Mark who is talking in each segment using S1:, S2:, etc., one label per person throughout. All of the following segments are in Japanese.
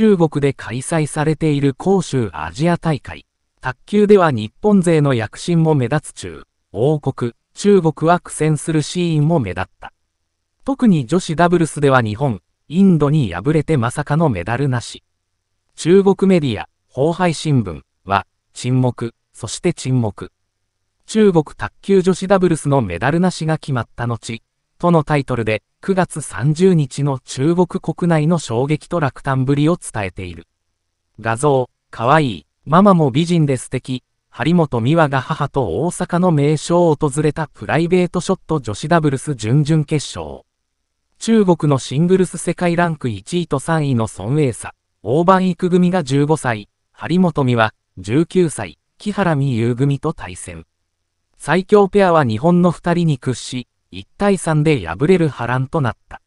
S1: 中国で開催されている杭州アジア大会。卓球では日本勢の躍進も目立つ中、王国、中国は苦戦するシーンも目立った。特に女子ダブルスでは日本、インドに敗れてまさかのメダルなし。中国メディア、崩配新聞は、沈黙、そして沈黙。中国卓球女子ダブルスのメダルなしが決まった後、とのタイトルで9月30日の中国国内の衝撃と落胆ぶりを伝えている。画像、かわいい、ママも美人で素敵、張本美和が母と大阪の名所を訪れたプライベートショット女子ダブルス準々決勝。中国のシングルス世界ランク1位と3位の孫英差、大番育組が15歳、張本美和、19歳、木原美優組と対戦。最強ペアは日本の2人に屈し、1対3で敗れる波乱となった。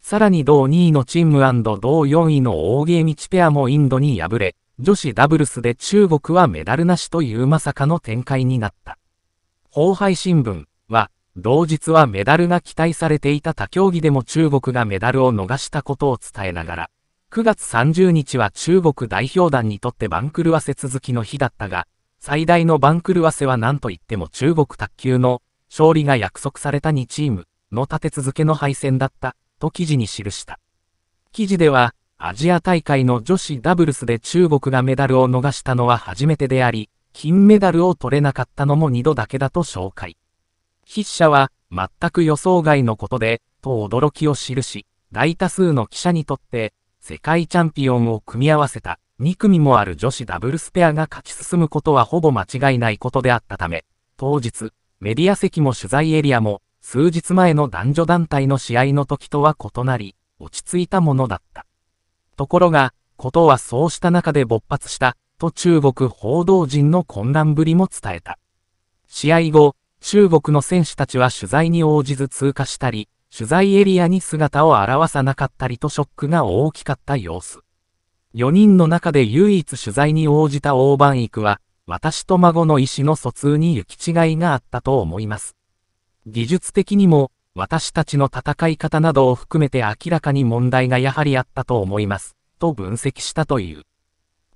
S1: さらに同2位のチーム同4位の大ゲミチペアもインドに敗れ、女子ダブルスで中国はメダルなしというまさかの展開になった。後輩新聞は、同日はメダルが期待されていた他競技でも中国がメダルを逃したことを伝えながら、9月30日は中国代表団にとって番狂わせ続きの日だったが、最大の番狂わせは何といっても中国卓球の勝利が約束された2チームの立て続けの敗戦だったと記事に記した。記事では、アジア大会の女子ダブルスで中国がメダルを逃したのは初めてであり、金メダルを取れなかったのも2度だけだと紹介。筆者は、全く予想外のことで、と驚きを記し、大多数の記者にとって、世界チャンピオンを組み合わせた2組もある女子ダブルスペアが勝ち進むことはほぼ間違いないことであったため、当日、メディア席も取材エリアも、数日前の男女団体の試合の時とは異なり、落ち着いたものだった。ところが、ことはそうした中で勃発した、と中国報道陣の混乱ぶりも伝えた。試合後、中国の選手たちは取材に応じず通過したり、取材エリアに姿を現さなかったりとショックが大きかった様子。4人の中で唯一取材に応じた大番育は、私と孫の意思の疎通に行き違いがあったと思います。技術的にも、私たちの戦い方などを含めて明らかに問題がやはりあったと思います、と分析したという。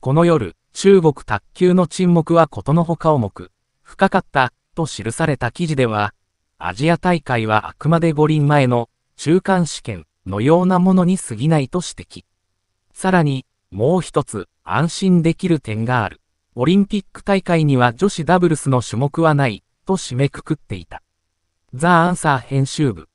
S1: この夜、中国卓球の沈黙はことのほか重く、深かった、と記された記事では、アジア大会はあくまで五輪前の中間試験のようなものに過ぎないと指摘。さらに、もう一つ安心できる点がある。オリンピック大会には女子ダブルスの種目はない、と締めくくっていた。ザ・アンサー編集部。